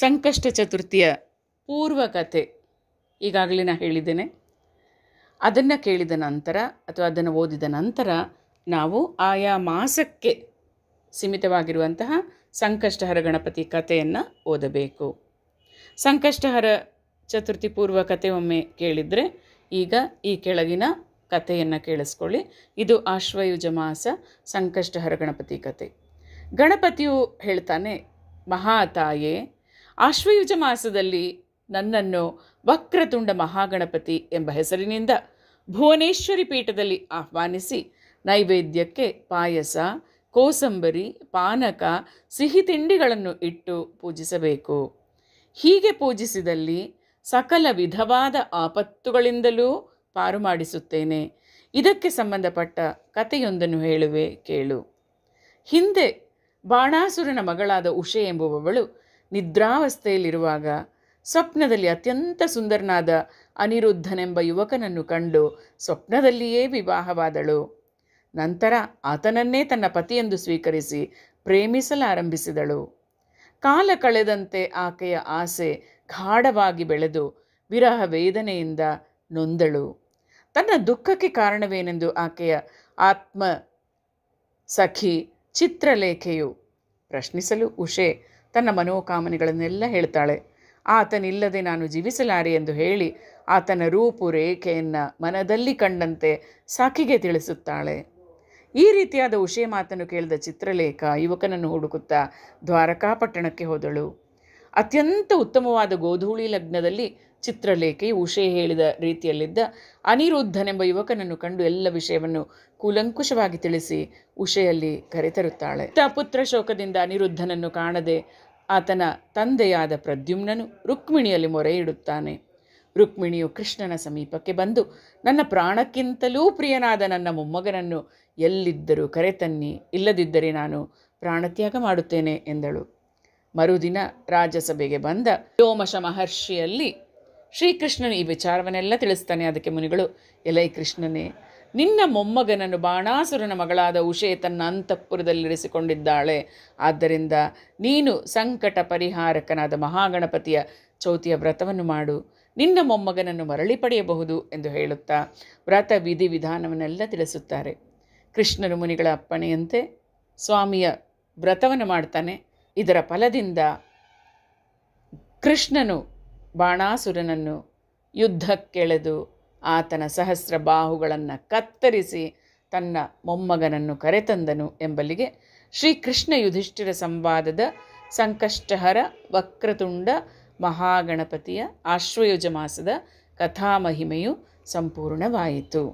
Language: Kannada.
ಸಂಕಷ್ಟ ಚತುರ್ಥಿಯ ಪೂರ್ವ ಕಥೆ ಈಗಾಗಲೇ ನಾನು ಹೇಳಿದ್ದೇನೆ ಅದನ್ನು ಕೇಳಿದ ನಂತರ ಅಥವಾ ಅದನ್ನು ಓದಿದ ನಂತರ ನಾವು ಆಯಾ ಮಾಸಕ್ಕೆ ಸೀಮಿತವಾಗಿರುವಂತಹ ಸಂಕಷ್ಟಹರ ಗಣಪತಿ ಕಥೆಯನ್ನು ಓದಬೇಕು ಸಂಕಷ್ಟಹರ ಚತುರ್ಥಿ ಪೂರ್ವ ಕಥೆ ಒಮ್ಮೆ ಕೇಳಿದರೆ ಈಗ ಈ ಕೆಳಗಿನ ಕಥೆಯನ್ನು ಕೇಳಿಸ್ಕೊಳ್ಳಿ ಇದು ಆಶ್ವಯುಜ ಮಾಸ ಸಂಕಷ್ಟಹರ ಗಣಪತಿ ಕತೆ ಗಣಪತಿಯು ಹೇಳ್ತಾನೆ ಮಹಾತಾಯೇ ಆಶ್ವಯುಜ ಮಾಸದಲ್ಲಿ ನನ್ನನ್ನು ವಕ್ರತುಂಡ ಮಹಾಗಣಪತಿ ಎಂಬ ಹೆಸರಿನಿಂದ ಭುವನೇಶ್ವರಿ ಪೀಠದಲ್ಲಿ ಆಹ್ವಾನಿಸಿ ನೈವೇದ್ಯಕ್ಕೆ ಪಾಯಸ ಕೋಸಂಬರಿ ಪಾನಕ ಸಿಹಿ ತಿಂಡಿಗಳನ್ನು ಇಟ್ಟು ಪೂಜಿಸಬೇಕು ಹೀಗೆ ಪೂಜಿಸಿದಲ್ಲಿ ಸಕಲ ವಿಧವಾದ ಆಪತ್ತುಗಳಿಂದಲೂ ಪಾರು ಮಾಡಿಸುತ್ತೇನೆ ಇದಕ್ಕೆ ಸಂಬಂಧಪಟ್ಟ ಕಥೆಯೊಂದನ್ನು ಹೇಳುವೆ ಕೇಳು ಹಿಂದೆ ಬಾಣಾಸುರನ ಮಗಳಾದ ಉಷೆ ಎಂಬುವವಳು ನಿದ್ರಾವಸ್ಥೆಯಲ್ಲಿರುವಾಗ ಸ್ವಪ್ನದಲ್ಲಿ ಅತ್ಯಂತ ಸುಂದರನಾದ ಅನಿರುದ್ಧನೆಂಬ ಯುವಕನನ್ನು ಕಂಡು ಸ್ವಪ್ನದಲ್ಲಿಯೇ ವಿವಾಹವಾದಳು ನಂತರ ಆತನನ್ನೇ ತನ್ನ ಪತಿಯೆಂದು ಸ್ವೀಕರಿಸಿ ಪ್ರೇಮಿಸಲಾರಂಭಿಸಿದಳು ಕಾಲ ಕಳೆದಂತೆ ಆಕೆಯ ಆಸೆ ಗಾಢವಾಗಿ ಬೆಳೆದು ವಿರಹ ವೇದನೆಯಿಂದ ನೊಂದಳು ತನ್ನ ದುಃಖಕ್ಕೆ ಕಾರಣವೇನೆಂದು ಆಕೆಯ ಆತ್ಮ ಸಖಿ ಚಿತ್ರಲೇಖೆಯು ಪ್ರಶ್ನಿಸಲು ಉಷೆ ತನ್ನ ಮನೋಕಾಮನೆಗಳನ್ನೆಲ್ಲ ಹೇಳ್ತಾಳೆ ಆತನಿಲ್ಲದೆ ನಾನು ಜೀವಿಸಲಾರೆ ಎಂದು ಹೇಳಿ ಆತನ ರೂಪುರೇಖೆಯನ್ನು ಮನದಲ್ಲಿ ಕಂಡಂತೆ ಸಾಕಿಗೆ ತಿಳಿಸುತ್ತಾಳೆ ಈ ರೀತಿಯಾದ ಉಷೆ ಮಾತನ್ನು ಕೇಳಿದ ಚಿತ್ರಲೇಖ ಯುವಕನನ್ನು ಹುಡುಕುತ್ತಾ ದ್ವಾರಕಾಪಟ್ಟಣಕ್ಕೆ ಹೋದಳು ಅತ್ಯಂತ ಉತ್ತಮವಾದ ಗೋಧೂಳಿ ಲಗ್ನದಲ್ಲಿ ಚಿತ್ರಲೇಖಿ ಉಷೆ ಹೇಳಿದ ರೀತಿಯಲ್ಲಿದ್ದ ಅನಿರುದ್ಧನೆಂಬ ಯುವಕನನ್ನು ಕಂಡು ಎಲ್ಲ ವಿಷಯವನ್ನು ಕೂಲಂಕುಷವಾಗಿ ತಿಳಿಸಿ ಉಷೆಯಲ್ಲಿ ಕರೆತರುತ್ತಾಳೆ ಪುತ್ರ ಶೋಕದಿಂದ ಅನಿರುದ್ಧನನ್ನು ಕಾಣದೆ ಆತನ ತಂದೆಯಾದ ಪ್ರದ್ಯುಮ್ನನು ರುಕ್ಮಿಣಿಯಲ್ಲಿ ಮೊರೆ ಇಡುತ್ತಾನೆ ರುಕ್ಮಿಣಿಯು ಕೃಷ್ಣನ ಸಮೀಪಕ್ಕೆ ಬಂದು ನನ್ನ ಪ್ರಾಣಕ್ಕಿಂತಲೂ ಪ್ರಿಯನಾದ ನನ್ನ ಮೊಮ್ಮಗನನ್ನು ಎಲ್ಲಿದ್ದರೂ ಕರೆತನ್ನಿ ಇಲ್ಲದಿದ್ದರೆ ನಾನು ಪ್ರಾಣತ್ಯಾಗ ಮಾಡುತ್ತೇನೆ ಎಂದಳು ಮರುದಿನ ರಾಜ್ಯಸಭೆಗೆ ಬಂದ ಲೋಮಶ ಮಹರ್ಷಿಯಲ್ಲಿ ಶ್ರೀಕೃಷ್ಣನು ಈ ವಿಚಾರವನ್ನೆಲ್ಲ ತಿಳಿಸ್ತಾನೆ ಅದಕ್ಕೆ ಮುನಿಗಳು ಎಲೈ ಕೃಷ್ಣನೇ ನಿನ್ನ ಮೊಮ್ಮಗನನ್ನು ಬಾಣಾಸುರನ ಮಗಳಾದ ಉಷೆ ತನ್ನ ಅಂತಃಪುರದಲ್ಲಿರಿಸಿಕೊಂಡಿದ್ದಾಳೆ ಆದ್ದರಿಂದ ನೀನು ಸಂಕಟ ಪರಿಹಾರಕನಾದ ಮಹಾಗಣಪತಿಯ ಚೌತಿಯ ವ್ರತವನ್ನು ಮಾಡು ನಿನ್ನ ಮೊಮ್ಮಗನನ್ನು ಮರಳಿ ಪಡೆಯಬಹುದು ಎಂದು ಹೇಳುತ್ತಾ ವ್ರತ ವಿಧಿ ವಿಧಾನವನ್ನೆಲ್ಲ ತಿಳಿಸುತ್ತಾರೆ ಕೃಷ್ಣನು ಮುನಿಗಳ ಅಪ್ಪಣೆಯಂತೆ ಸ್ವಾಮಿಯ ವ್ರತವನ್ನು ಮಾಡ್ತಾನೆ ಇದರ ಫಲದಿಂದ ಕೃಷ್ಣನು ಬಾಣಾಸುರನನ್ನು ಯುದ್ಧಕ್ಕೆಳೆದು ಆತನ ಸಹಸ್ರ ಬಾಹುಗಳನ್ನು ಕತ್ತರಿಸಿ ತನ್ನ ಮೊಮ್ಮಗನನ್ನು ಕರೆತಂದನು ಎಂಬಲ್ಲಿಗೆ ಶ್ರೀಕೃಷ್ಣ ಯುಧಿಷ್ಠಿರ ಸಂವಾದದ ಸಂಕಷ್ಟಹರ ವಕ್ರತುಂಡ ಮಹಾಗಣಪತಿಯ ಆಶ್ವಯುಜ ಮಾಸದ ಕಥಾಮಹಿಮೆಯು ಸಂಪೂರ್ಣವಾಯಿತು